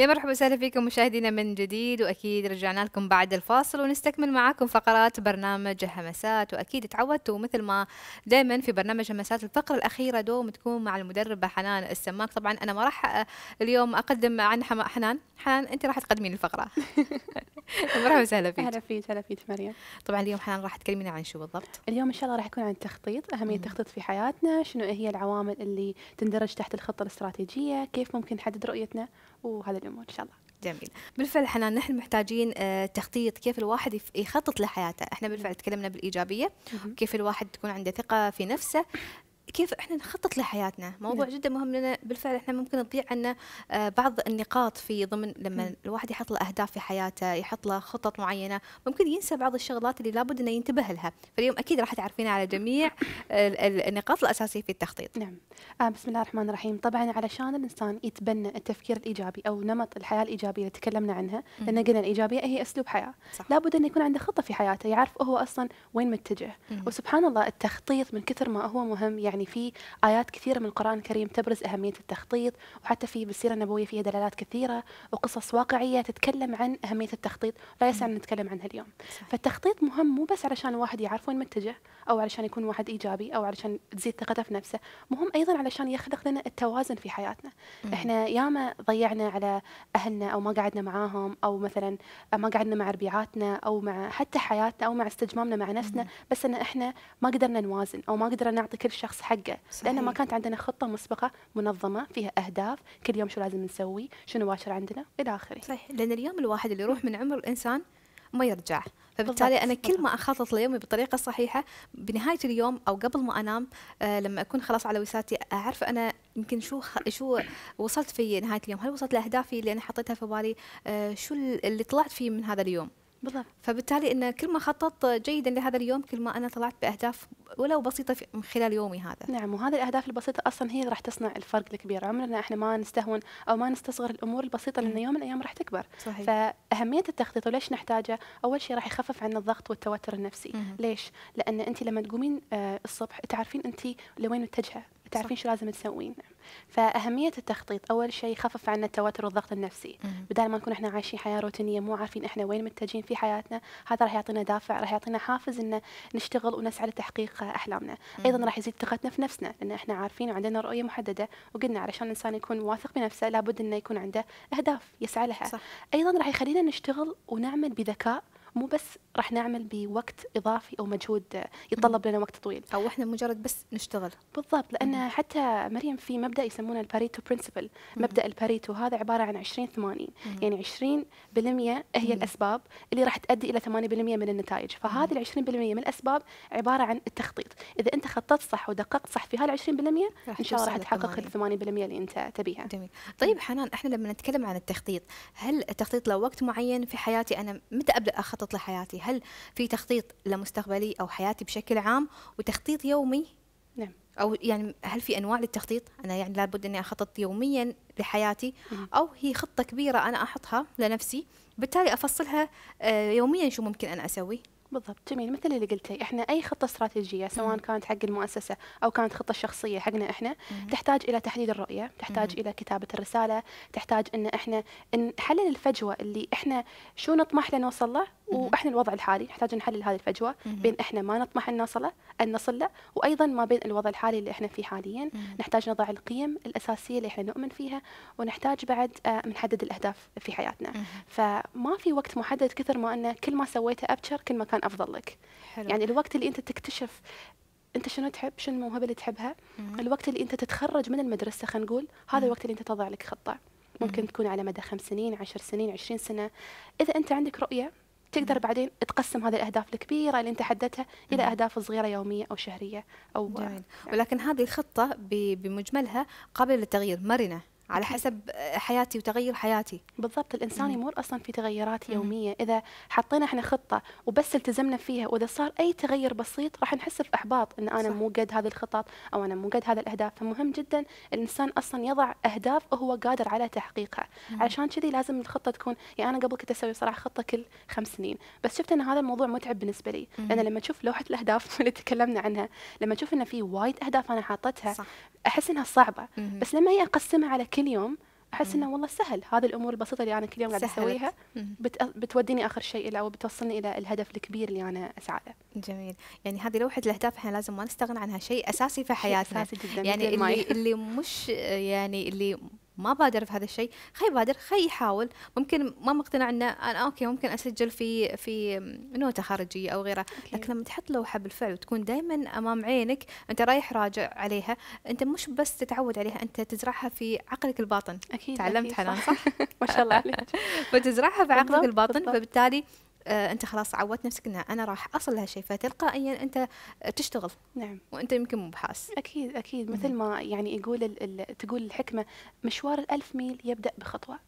يا مرحبا وسهلا فيكم مشاهدينا من جديد واكيد رجعنا لكم بعد الفاصل ونستكمل معاكم فقرات برنامج همسات واكيد تعودتوا مثل ما دائما في برنامج همسات الفقره الاخيره دوم تكون مع المدربه حنان السماك طبعا انا ما راح اليوم اقدم عن حنان حنان انت راح تقدمين الفقره مرحبا وسهلا فيك هلا فيك هلا فيك مريم طبعا اليوم حنان راح تكلمينا عن شو بالضبط اليوم ان شاء الله راح يكون عن التخطيط اهميه التخطيط في حياتنا شنو هي العوامل اللي تندرج تحت الخطه الاستراتيجيه كيف ممكن نحدد رؤيتنا وهذا اليوم. الامور ان شاء الله جميل بالفعل احنا نحن محتاجين آه، تخطيط كيف الواحد يخطط لحياته احنا بالفعل تكلمنا بالايجابيه كيف الواحد تكون عنده ثقه في نفسه كيف احنا نخطط لحياتنا موضوع نعم. جدا مهم لنا بالفعل احنا ممكن تضيع عنا آه، بعض النقاط في ضمن لما نعم. الواحد يحط له اهداف في حياته يحط له خطط معينه ممكن ينسى بعض الشغلات اللي لابد انه ينتبه لها فاليوم اكيد راح تعرفينا على جميع نعم. النقاط الاساسيه في التخطيط نعم آه بسم الله الرحمن الرحيم طبعا علشان الانسان يتبنى التفكير الايجابي او نمط الحياه الايجابيه اللي تكلمنا عنها لان قلنا الايجابيه هي اسلوب حياه صح. لابد انه يكون عنده خطه في حياته يعرف هو اصلا وين متجه وسبحان الله التخطيط من كثر ما هو مهم يعني يعني في آيات كثيرة من القرآن الكريم تبرز أهمية التخطيط وحتى في بالسيرة النبوية فيها دلالات كثيرة وقصص واقعية تتكلم عن أهمية التخطيط لا يسع أن نتكلم عنها اليوم صحيح. فالتخطيط مهم مو بس علشان الواحد يعرف وين متجه أو علشان يكون واحد إيجابي أو علشان تزيد ثقته في نفسه مهم أيضا علشان يخلق لنا التوازن في حياتنا مم. إحنا ياما ضيعنا على أهلنا أو ما قعدنا معاهم أو مثلا ما قعدنا مع ربيعاتنا أو مع حتى حياتنا أو مع استجمامنا مع نفسنا مم. بس أن إحنا ما قدرنا نوازن أو ما قدرنا نعطي كل شخص حقه صحيح. لان ما كانت عندنا خطه مسبقه منظمه فيها اهداف كل يوم شو لازم نسوي شنو واشر عندنا الى اخره صحيح لان اليوم الواحد اللي يروح من عمر الانسان ما يرجع فبالتالي انا كل ما اخطط ليومي بالطريقه الصحيحه بنهايه اليوم او قبل ما انام آه لما اكون خلاص على وساتي اعرف انا يمكن شو شو وصلت في نهايه اليوم هل وصلت لاهدافي اللي انا حطيتها في بالي آه شو اللي طلعت فيه من هذا اليوم بالضبط فبالتالي ان كل ما خططت جيدا لهذا اليوم كل ما انا طلعت باهداف ولو بسيطه من خلال يومي هذا نعم وهذه الاهداف البسيطه اصلا هي اللي راح تصنع الفرق الكبير عمرنا احنا ما نستهون او ما نستصغر الامور البسيطه لان يوم من الايام راح تكبر صحيح. فاهميه التخطيط وليش نحتاجه اول شيء راح يخفف عنا الضغط والتوتر النفسي مم. ليش لان انت لما تقومين آه، الصبح تعرفين انت لوين متجهه تعرفين شو لازم تسوين فاهميه التخطيط اول شيء خفف عنا التوتر والضغط النفسي بدل ما نكون احنا عايشين حياه روتينيه مو عارفين احنا وين متجهين في حياتنا هذا راح يعطينا دافع راح يعطينا حافز ان نشتغل ونسعى لتحقيق احلامنا ايضا راح يزيد ثقتنا في نفسنا لان احنا عارفين وعندنا رؤيه محدده وقلنا علشان الانسان يكون واثق بنفسه لابد انه يكون عنده اهداف يسعى لها صح. ايضا راح يخلينا نشتغل ونعمل بذكاء مو بس راح نعمل بوقت اضافي او مجهود يتطلب لنا وقت طويل او احنا مجرد بس نشتغل بالضبط لان مم. حتى مريم في مبدا يسمونه الباريتو برنسبل مبدا الباريتو هذا عباره عن 20 80 مم. يعني 20% هي مم. الاسباب اللي راح تؤدي الى 80% من النتائج فهذه ال 20% من الاسباب عباره عن التخطيط اذا انت خططت صح ودققت صح في هال 20% ان شاء الله راح تحقق ال 80% اللي انت تبيها جميل طيب حنان احنا لما نتكلم عن التخطيط هل التخطيط له وقت معين في حياتي انا متى ابدا اخطط مخطط لحياتي هل في تخطيط لمستقبلي او حياتي بشكل عام وتخطيط يومي نعم او يعني هل في انواع للتخطيط انا يعني لابد اني اخطط يوميا لحياتي او هي خطه كبيره انا احطها لنفسي بالتالي افصلها آه، يوميا شو ممكن انا اسوي بالضبط جميل مثل اللي قلتي احنا اي خطه استراتيجيه سواء كانت حق المؤسسه او كانت خطه شخصيه حقنا احنا تحتاج الى تحديد الرؤيه تحتاج الى كتابه الرساله تحتاج ان احنا نحلل الفجوه اللي احنا شو نطمح لنوصل له واحنا الوضع الحالي نحتاج نحلل هذه الفجوه بين احنا ما نطمح ان نصل ان نصل له وايضا ما بين الوضع الحالي اللي احنا فيه حاليا نحتاج نضع القيم الاساسيه اللي احنا نؤمن فيها ونحتاج بعد آه، نحدد الاهداف في حياتنا فما في وقت محدد كثر ما انه كل ما سويته ابشر كل ما كان كان افضل لك حلو. يعني الوقت اللي انت تكتشف انت شنو تحب شنو الموهبه اللي تحبها مم. الوقت اللي انت تتخرج من المدرسه خلينا نقول هذا مم. الوقت اللي انت تضع لك خطه ممكن مم. تكون على مدى خمس سنين عشر سنين عشرين سنه اذا انت عندك رؤيه تقدر بعدين تقسم هذه الاهداف الكبيره اللي انت حددتها الى اهداف صغيره يوميه او شهريه او جميل. يعني. ولكن هذه الخطه بمجملها قابله للتغيير مرنه على حسب حياتي وتغير حياتي بالضبط الانسان يمر اصلا في تغيرات يوميه اذا حطينا احنا خطه وبس التزمنا فيها واذا صار اي تغير بسيط راح نحس باحباط ان انا مو قد هذه الخطط او انا مو قد هذه الاهداف فمهم جدا الانسان اصلا يضع اهداف هو قادر على تحقيقها مم. علشان كذي لازم الخطه تكون يعني انا قبل كنت اسوي صراحه خطه كل خمس سنين بس شفت ان هذا الموضوع متعب بالنسبه لي مم. لان لما تشوف لوحه الاهداف اللي تكلمنا عنها لما تشوف ان في وايد اهداف انا حاطتها صح. احس انها صعبه مم. بس لما اقسمها على كل كل يوم احس انه والله سهل هذه الامور البسيطه اللي انا كل يوم قاعده اسويها بتوديني اخر شيء الى او بتوصلني الى الهدف الكبير اللي انا اسعى له. جميل، يعني هذه لوحه الاهداف احنا لازم ما نستغنى عنها شيء اساسي في حياتنا. اساسي جدا يعني اللي, اللي مش يعني اللي ما بادر في هذا الشيء خي يبادر خي يحاول ممكن ما مقتنع انه انا اوكي ممكن اسجل في في نوتة خارجية او غيره أوكي. لكن لما تحط لوحة بالفعل وتكون دائما امام عينك انت رايح راجع عليها انت مش بس تتعود عليها انت تزرعها في عقلك الباطن أكيد تعلمت حنان صح؟ ما شاء الله عليك فتزرعها في عقلك الباطن بالضبط. فبالتالي آه انت خلاص عودت نفسك ان انا راح اصل لهالشيء فتلقائيا انت تشتغل نعم وانت يمكن مو بحاس اكيد اكيد مثل ما يعني يقول الـ الـ تقول الحكمه مشوار الألف ميل يبدا بخطوه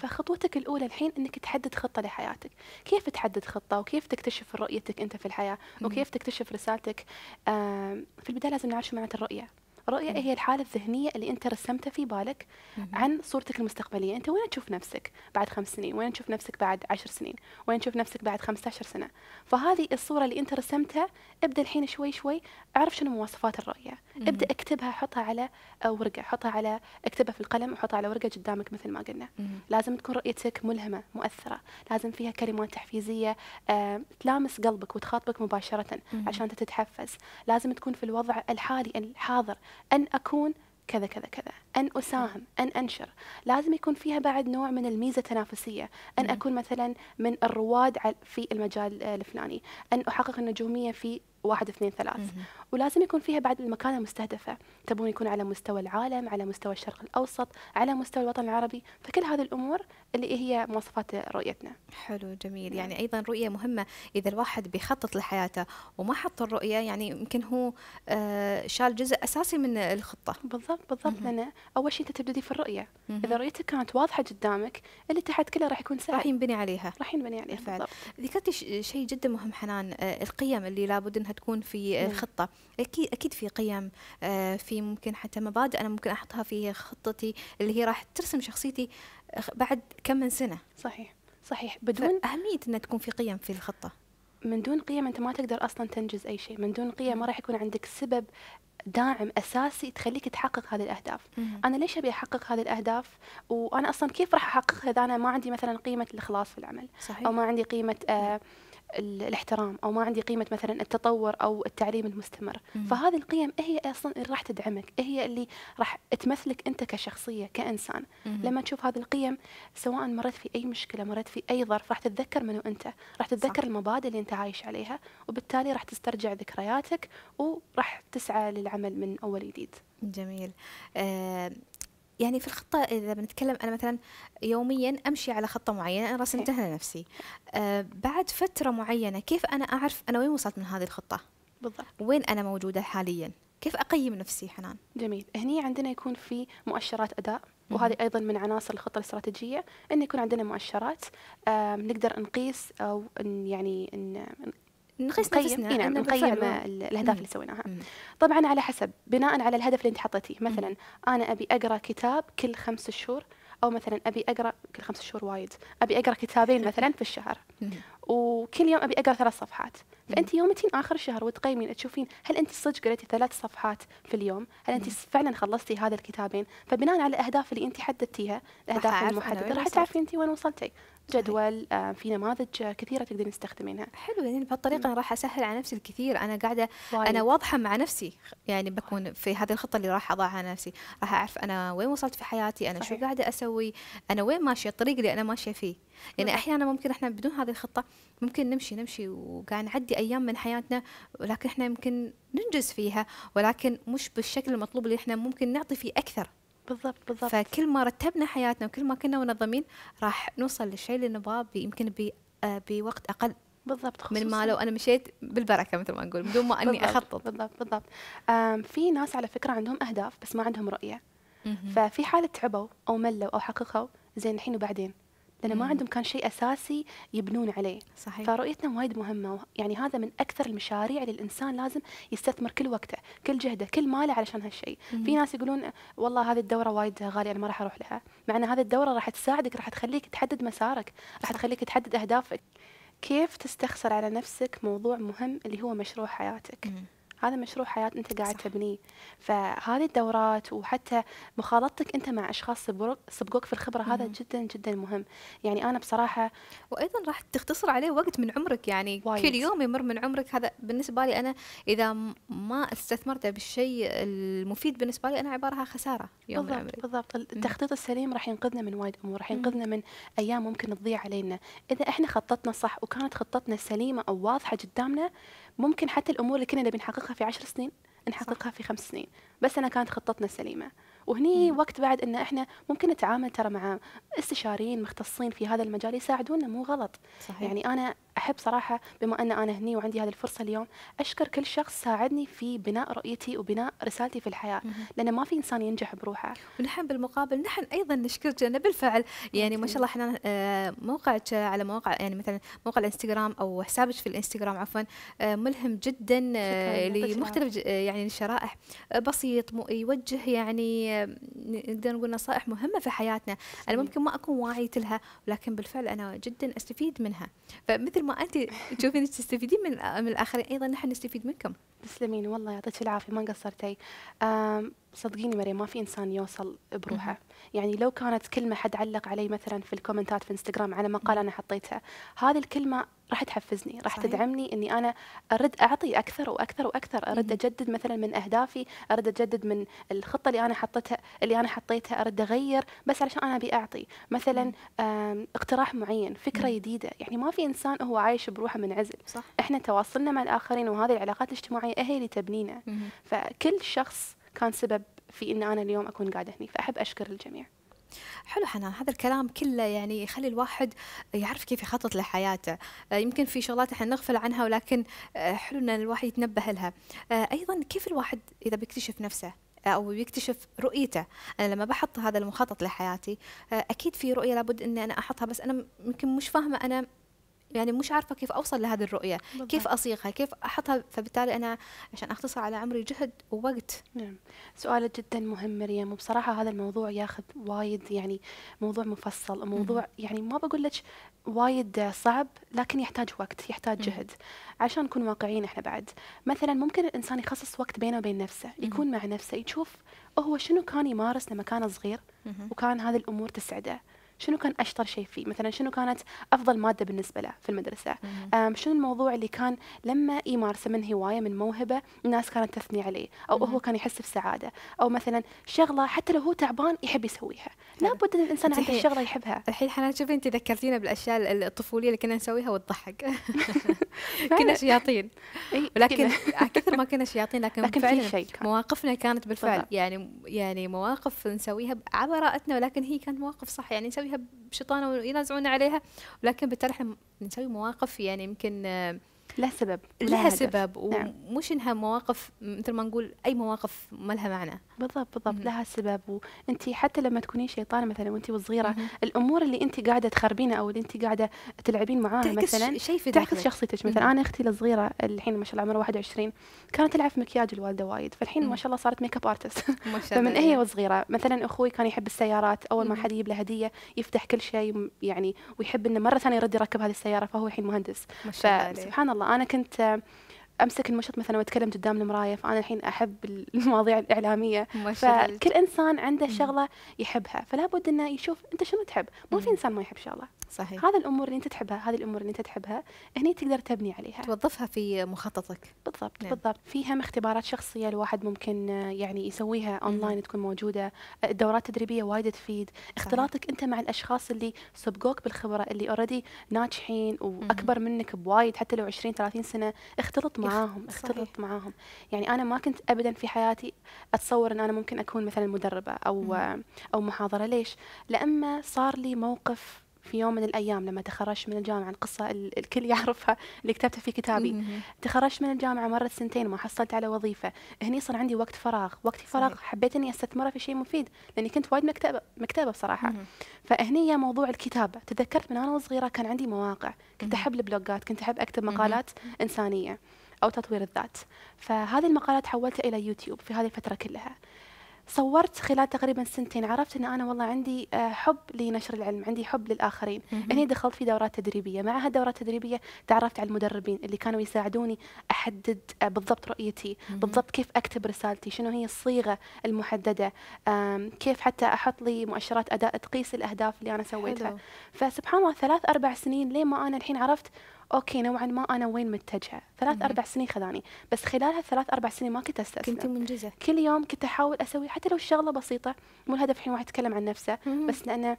فخطوتك الاولى الحين انك تحدد خطه لحياتك كيف تحدد خطه وكيف تكتشف رؤيتك انت في الحياه وكيف تكتشف رسالتك آه في البدايه لازم نعرف شو معنى الرؤيه الرؤية هي الحالة الذهنية اللي أنت رسمتها في بالك عن صورتك المستقبلية أنت وين تشوف نفسك بعد خمس سنين وين تشوف نفسك بعد عشر سنين وين تشوف نفسك بعد 15 سنة فهذه الصورة اللي أنت رسمتها ابدأ الحين شوي شوي اعرف شنو مواصفات الرؤية ابدأ اكتبها حطها على آه، ورقة حطها على اكتبها في القلم وحطها على ورقة قدامك مثل ما قلنا لازم تكون رؤيتك ملهمة مؤثرة لازم فيها كلمات تحفيزية آه، تلامس قلبك وتخاطبك مباشرة عشان تتحفز لازم تكون في الوضع الحالي الحاضر أن أكون كذا كذا كذا أن أساهم أن أنشر لازم يكون فيها بعد نوع من الميزة التنافسية أن نعم. أكون مثلا من الرواد في المجال الفلاني أن أحقق النجومية في واحد اثنين ثلاث ولازم يكون فيها بعد المكانة مستهدفة تبون يكون على مستوى العالم على مستوى الشرق الأوسط على مستوى الوطن العربي فكل هذه الأمور اللي هي مواصفات رؤيتنا حلو جميل يعني نعم. أيضا رؤية مهمة إذا الواحد بيخطط لحياته وما حط الرؤية يعني يمكن هو آه، شال جزء أساسي من الخطة بالضبط بالضبط لأن أول شيء أنت تبتدي في الرؤية إذا رؤيتك كانت واضحة قدامك اللي تحت كله راح يكون سهل راح ينبني عليها راح ينبني عليها فعلا ذكرتي شيء جدا مهم حنان آه، القيم اللي لابد أنها تكون في الخطه نعم. اكيد اكيد في قيم آه، في ممكن حتى مبادئ انا ممكن احطها في خطتي اللي هي راح ترسم شخصيتي بعد كم من سنه صحيح صحيح بدون اهميه انها تكون في قيم في الخطه من دون قيم انت ما تقدر اصلا تنجز اي شيء من دون قيم ما راح يكون عندك سبب داعم اساسي تخليك تحقق هذه الاهداف مم. انا ليش ابي احقق هذه الاهداف وانا اصلا كيف راح احققها اذا انا ما عندي مثلا قيمه الاخلاص في العمل صحيح. او ما عندي قيمه آه نعم. الاحترام او ما عندي قيمه مثلا التطور او التعليم المستمر مم. فهذه القيم هي اصلا اللي راح تدعمك هي اللي راح تمثلك انت كشخصيه كانسان مم. لما تشوف هذه القيم سواء مريت في اي مشكله مريت في اي ظرف راح تتذكر منو انت راح تتذكر صح. المبادئ اللي انت عايش عليها وبالتالي راح تسترجع ذكرياتك وراح تسعى للعمل من اول جديد جميل آه يعني في الخطة إذا بنتكلم أنا مثلا يوميا أمشي على خطة معينة أنا رسمتها إيه. لنفسي آه بعد فترة معينة كيف أنا أعرف أنا وين وصلت من هذه الخطة بالضبط وين أنا موجودة حاليا كيف أقيم نفسي حنان جميل هني عندنا يكون في مؤشرات أداء وهذه ايضا من عناصر الخطه الاستراتيجيه ان يكون عندنا مؤشرات نقدر نقيس او يعني نقيس نفسنا نعم نقيم الاهداف اللي سويناها طبعا على حسب بناء على الهدف اللي انت حطيتيه مثلا انا ابي اقرا كتاب كل خمس شهور او مثلا ابي اقرا كل خمس شهور وايد ابي اقرا كتابين مثلا في الشهر وكل يوم ابي اقرا ثلاث صفحات فانت يومتين اخر الشهر وتقيمين تشوفين هل انت صدق قريتي ثلاث صفحات في اليوم هل انت فعلا خلصتي هذا الكتابين فبناء على الاهداف اللي انت حددتيها الاهداف المحدده راح تعرفين انت وين وصلتي جدول آه، في نماذج آه، كثيره تقدرين تستخدمينها حلو يعني بهالطريقه انا راح اسهل على نفسي الكثير انا قاعده وايد. انا واضحه مع نفسي يعني بكون في هذه الخطه اللي راح اضعها على نفسي راح اعرف انا وين وصلت في حياتي انا صحيح. شو قاعده اسوي انا وين ماشيه الطريق اللي انا ماشيه فيه يعني احيانا ممكن احنا بدون هذه الخطه ممكن نمشي نمشي وقاعد نعدي ايام من حياتنا ولكن احنا يمكن ننجز فيها ولكن مش بالشكل المطلوب اللي احنا ممكن نعطي فيه اكثر بالضبط بالضبط فكل ما رتبنا حياتنا وكل ما كنا منظمين راح نوصل للشيء اللي نبغاه يمكن آه، بوقت اقل بالضبط خصوصاً. من ما لو انا مشيت بالبركه مثل ما نقول بدون ما اني اخطط بالضبط بالضبط في ناس على فكره عندهم اهداف بس ما عندهم رؤيه ففي حاله تعبوا او ملوا او حققوا زين الحين وبعدين لأن ما عندهم كان شيء أساسي يبنون عليه صحيح. فرؤيتنا وايد مهمة يعني هذا من أكثر المشاريع اللي الإنسان لازم يستثمر كل وقته كل جهده كل ماله علشان هالشيء في ناس يقولون والله هذه الدورة وايد غالية أنا ما راح أروح لها مع أن هذه الدورة راح تساعدك راح تخليك تحدد مسارك راح تخليك تحدد أهدافك كيف تستخسر على نفسك موضوع مهم اللي هو مشروع حياتك هذا مشروع حياه انت قاعد تبنيه فهذه الدورات وحتى مخالطتك انت مع اشخاص سبقوك في الخبره مم. هذا جدا جدا مهم يعني انا بصراحه وايضا راح تختصر عليه وقت من عمرك يعني وايد. كل يوم يمر من عمرك هذا بالنسبه لي انا اذا ما استثمرت بالشيء المفيد بالنسبه لي انا عبارة عن خساره يوم بالضبط من بالضبط التخطيط السليم راح ينقذنا من وايد امور راح ينقذنا من ايام ممكن تضيع علينا اذا احنا خططنا صح وكانت خطتنا سليمه او واضحه قدامنا ممكن حتى الامور اللي كنا نبي نحققها في عشر سنين نحققها صح. في خمس سنين بس انا كانت خطتنا سليمه وهني مم. وقت بعد ان احنا ممكن نتعامل ترى مع استشاريين مختصين في هذا المجال يساعدونا مو غلط صحيح. يعني انا احب صراحه بما ان انا هني وعندي هذه الفرصه اليوم اشكر كل شخص ساعدني في بناء رؤيتي وبناء رسالتي في الحياه لان ما في انسان ينجح بروحه ونحن بالمقابل نحن ايضا نشكر جنة بالفعل يعني ما شاء الله احنا آه، موقعك على مواقع يعني مثلا موقع الانستغرام او حسابك في الانستغرام عفوا آه، ملهم جدا آه، لمختلف يعني الشرائح بسيط يوجه يعني نقدر نقول نصائح مهمه في حياتنا انا ممكن ما اكون واعيه لها ولكن بالفعل انا جدا استفيد منها فمثل ما انت تشوفين تستفيدين من من الاخرين ايضا نحن نستفيد منكم تسلمين والله يعطيك العافيه ما قصرتي صدقيني مريم ما في انسان يوصل بروحه يعني لو كانت كلمه حد علق علي مثلا في الكومنتات في انستغرام على مقال انا حطيتها هذه الكلمه راح تحفزني راح تدعمني اني انا ارد اعطي اكثر واكثر واكثر ارد اجدد مثلا من اهدافي ارد اجدد من الخطه اللي انا حطيتها اللي انا حطيتها ارد اغير بس علشان انا ابي اعطي مثلا اقتراح معين فكره جديده يعني ما في انسان هو عايش بروحه منعزل صح. احنا تواصلنا مع الاخرين وهذه العلاقات الاجتماعيه اللي تبنينا فكل شخص كان سبب في ان انا اليوم اكون قاعده هنا فاحب اشكر الجميع حلو حنان هذا الكلام كله يعني يخلي الواحد يعرف كيف يخطط لحياته آه، يمكن في شغلات احنا نغفل عنها ولكن آه، حلو ان الواحد يتنبه لها آه، ايضا كيف الواحد اذا بيكتشف نفسه او بيكتشف رؤيته انا لما بحط هذا المخطط لحياتي اكيد في رؤيه لابد اني انا احطها بس انا يمكن مش فاهمه انا يعني مش عارفه كيف اوصل لهذه الرؤيه بالضبط. كيف اصيغها كيف احطها فبالتالي انا عشان اختصر على عمري جهد ووقت نعم سؤال جدا مهم مريم وبصراحه هذا الموضوع ياخذ وايد يعني موضوع مفصل موضوع م. يعني ما بقول لك وايد صعب لكن يحتاج وقت يحتاج جهد عشان نكون واقعيين احنا بعد مثلا ممكن الانسان يخصص وقت بينه وبين نفسه يكون مع نفسه يشوف هو شنو كان يمارس لما كان صغير وكان هذه الامور تسعده شنو كان اشطر شيء فيه مثلا شنو كانت افضل ماده بالنسبه له في المدرسه شنو الموضوع اللي كان لما يمارسه من هوايه من موهبه الناس كانت تثني عليه او مم. هو كان يحس بسعاده او مثلا شغله حتى لو هو تعبان يحب يسويها لابد ان الانسان عنده شغله يحبها الحين حنان شوفي انت ذكرتينا بالاشياء الطفوليه اللي كنا نسويها وتضحك كنا شياطين ولكن كثر ما كنا شياطين لكن, لكن فعلا شيء كان. مواقفنا كانت بالفعل يعني يعني مواقف نسويها عبراءتنا ولكن هي كانت مواقف صح يعني نسويها عليها بشيطانه وينازعون عليها ولكن بالتالي احنا نسوي مواقف يعني يمكن آه، لها سبب لها هدف. سبب ومش نعم. انها مواقف مثل ما نقول اي مواقف ما لها معنى بالضبط بالضبط لها سبب وانت حتى لما تكونين شيطانه مثلا وانت صغيره الامور اللي انت قاعده تخربينها او اللي انت قاعده تلعبين معاها مثلا شيء في تعكس شخصيتك مثلا انا اختي الصغيره الحين ما شاء الله عمرها 21 كانت تلعب في مكياج الوالده وايد فالحين ما شاء الله صارت ميك اب ارتست فمن هي إيه. وصغيره مثلا اخوي كان يحب السيارات اول ما حد يجيب له هديه يفتح كل شيء يعني ويحب انه مره ثانيه يرد يركب هذه السياره فهو الحين مهندس فسبحان الله انا كنت امسك المشط مثلا واتكلم قدام المرايه فانا الحين احب المواضيع الاعلاميه فكل انسان عنده شغله يحبها فلا بد انه يشوف انت شنو تحب ما في انسان ما يحب شغله صحيح هذا الامور اللي انت تحبها هذه الامور اللي انت تحبها هني تقدر تبني عليها توظفها في مخططك بالضبط نعم. بالضبط فيها اختبارات شخصيه الواحد ممكن آه، يعني يسويها اونلاين تكون موجوده آه، الدورات التدريبيه وايد تفيد اختلاطك انت مع الاشخاص اللي سبقوك بالخبره اللي اوريدي ناجحين واكبر منك بوايد حتى لو 20 30 سنه اختلط مع معاهم اختلط معاهم يعني انا ما كنت ابدا في حياتي اتصور ان انا ممكن اكون مثلا مدربه او مم. او محاضره ليش لأما صار لي موقف في يوم من الايام لما تخرجت من الجامعه القصه الكل يعرفها اللي كتبتها في كتابي تخرجت من الجامعه مرت سنتين ما حصلت على وظيفه هني صار عندي وقت فراغ وقتي فراغ حبيت اني استثمره في شيء مفيد لاني كنت وايد مكتبه مكتبه بصراحه فهني يا موضوع الكتابه تذكرت من انا وصغيره كان عندي مواقع كنت احب البلوجات كنت احب اكتب مقالات مم. انسانيه أو تطوير الذات فهذه المقالات حولتها إلى يوتيوب في هذه الفترة كلها صورت خلال تقريبا سنتين عرفت ان انا والله عندي آه، حب لنشر العلم عندي حب للاخرين اني دخلت في دورات تدريبيه مع هالدورات التدريبيه تعرفت على المدربين اللي كانوا يساعدوني احدد آه، بالضبط رؤيتي بالضبط كيف اكتب رسالتي شنو هي الصيغه المحدده كيف حتى احط لي مؤشرات اداء تقيس الاهداف اللي انا سويتها حلو. فسبحان الله ثلاث اربع سنين لين ما انا الحين عرفت اوكي نوعا ما انا وين متجهه ثلاث اربع سنين خذاني بس خلال هالثلاث اربع سنين ما كنت استسلم كنت منجزه كل يوم كنت احاول اسوي حتى لو شغله بسيطه مو الهدف الحين واحد يتكلم عن نفسه بس لانه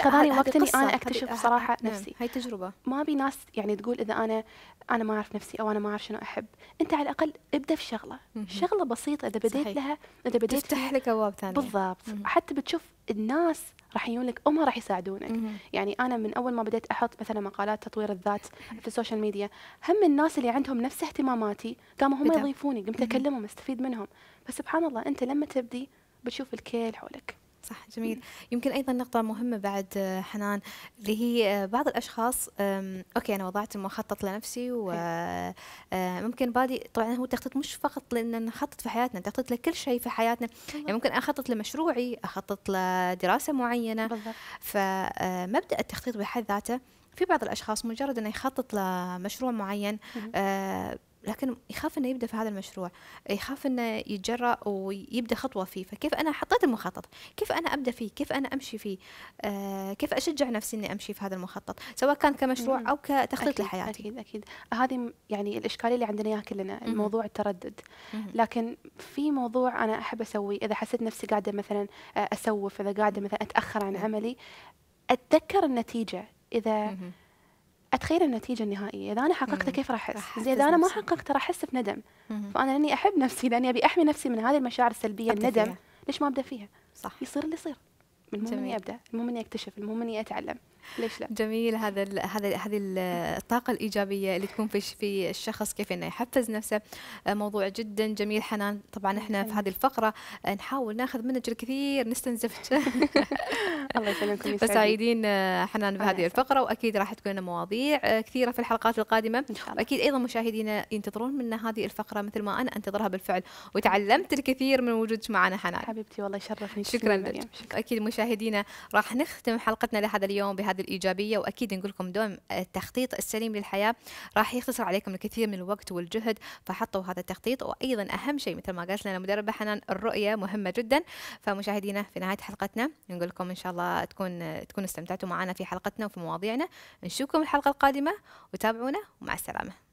خذاني وقت اني انا اكتشف صراحه نعم، نفسي هاي تجربه ما ابي ناس يعني تقول اذا انا انا ما اعرف نفسي او انا ما اعرف شنو احب انت على الاقل ابدا في شغله شغله بسيطه اذا بديت صحيح. لها اذا بديت تفتح لك ابواب ثانيه بالضبط مم. حتى بتشوف الناس راح يجون لك هم راح يساعدونك مم. يعني انا من اول ما بديت احط مثلا مقالات تطوير الذات في السوشيال ميديا هم الناس اللي عندهم نفس اهتماماتي قاموا هم يضيفوني قمت اكلمهم استفيد منهم فسبحان الله انت لما تبدي بتشوف الكل حولك صح جميل يمكن ايضا نقطه مهمه بعد آه، حنان اللي هي آه، بعض الاشخاص اوكي انا وضعت مخطط لنفسي وممكن آه، بادي طبعا هو تخطيط مش فقط لان نخطط في حياتنا تخطيط لكل شيء في حياتنا يعني ممكن اخطط لمشروعي اخطط لدراسه معينه فمبدا التخطيط بحد ذاته في بعض الاشخاص مجرد انه يخطط لمشروع معين لكن يخاف انه يبدا في هذا المشروع يخاف انه يتجرأ ويبدا خطوه فيه فكيف انا حطيت المخطط كيف انا ابدا فيه كيف انا امشي فيه آه كيف اشجع نفسي اني امشي في هذا المخطط سواء كان كمشروع او كتخطيط لحياتي اكيد اكيد هذه يعني الاشكاليه اللي عندنا اياها كلنا الموضوع التردد لكن في موضوع انا احب اسويه اذا حسيت نفسي قاعده مثلا آه، اسوف اذا قاعده مثلا اتاخر عن عملي اتذكر النتيجه اذا تخيل النتيجه النهائيه اذا انا حققتها كيف راح احس زي اذا انا ما حققتها راح احس بندم فانا لاني احب نفسي لاني ابي احمي نفسي من هذه المشاعر السلبيه الندم ليش ما ابدا فيها صح يصير اللي يصير المهم اني ابدا المهم اني اكتشف المهم اني اتعلم ليش لا جميل هذا ال هذا هذه الطاقه الايجابيه اللي تكون في في الشخص كيف انه يحفز نفسه آه، موضوع جدا جميل حنان طبعا احنا في هذه الفقره آه، نحاول ناخذ منك الكثير نستنزفك الله يسلمكم فسعيدين آه، حنان بهذه الفقره واكيد راح تكون مواضيع كثيره في الحلقات القادمه واكيد ايضا مشاهدينا ينتظرون منا هذه الفقره مثل ما انا انتظرها بالفعل وتعلمت الكثير من وجودك معنا حنان حبيبتي والله يشرفني شكرا لك اكيد مشاهدينا راح نختم حلقتنا لهذا اليوم بهذا هذه الإيجابية وأكيد نقول لكم دوم التخطيط السليم للحياة راح يختصر عليكم الكثير من الوقت والجهد فحطوا هذا التخطيط وأيضا أهم شيء مثل ما قالت لنا مدربة حنان الرؤية مهمة جدا فمشاهدينا في نهاية حلقتنا نقول لكم إن شاء الله تكون تكونوا استمتعتوا معنا في حلقتنا وفي مواضيعنا نشوفكم الحلقة القادمة وتابعونا ومع السلامة